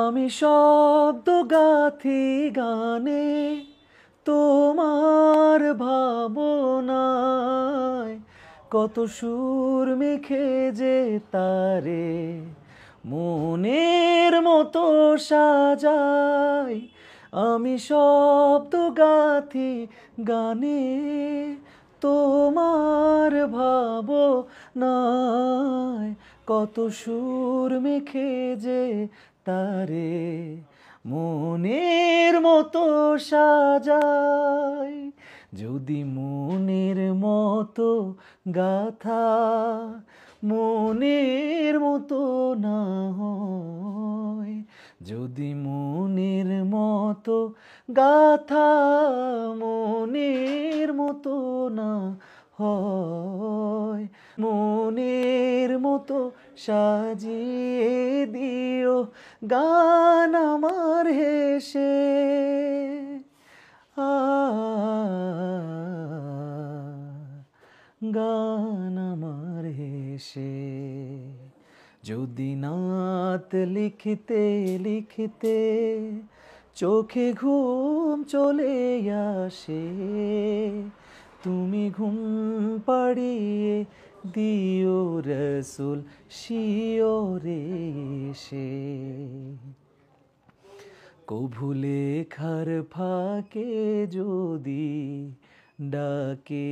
আমি শব্দ গাথি গানে তোমার ভাবনায় কত সুর মেখে যে তারে মনের মতো সাজাই আমি শব্দ গাথি গানে তোমার ভাব নয় কত সুর মেখে যে তারে মনের মতো সাজাই যদি মনের মতো গাথা মনের মতো না হয় যদি মনের মতো গাথা মনের মতো না হয় মনের মতো সাজিয়ে দিও গান আমার হেসে গান আমার হেসে যদি নাত লিখতে লিখতে চোখে ঘুম চলে আসে তুমি ঘুম পাড়িয়ে দিও রসুল শিও রে সে কভুলে খার ফাঁকে যদি ডাকে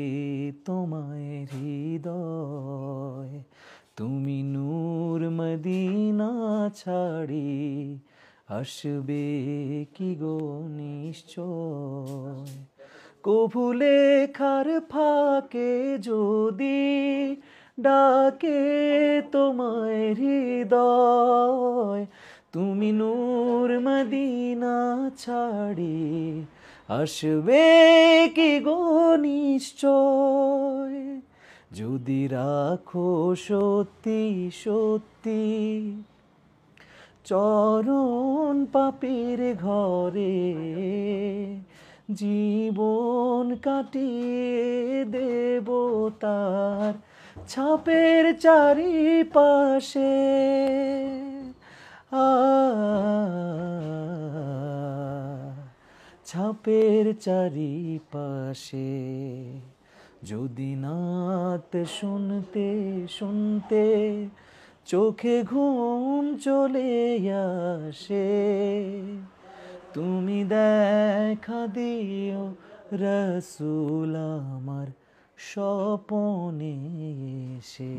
তোমায় হৃদয় তুমি নূর মদিনা ছাড়ি আসবে কি গো নিশ্চয় কভুলে খার ফাঁকে যদি ডাকে তোমায় হৃদয় তুমি নূর মদিনা ছাড়ি আসবে কি গো নিশ্চয় যদি রাখো সত্যি সত্যি চরণ পাপের ঘরে জীবন কাটিয়ে দেব তার ছাপের চারিপাশে আ ছাপের চারিপাশে যদি নাত শুনতে শুনতে চোখে ঘুম চলে আসে তুমি দেখা দিও রসুল আমার স্বপনে সে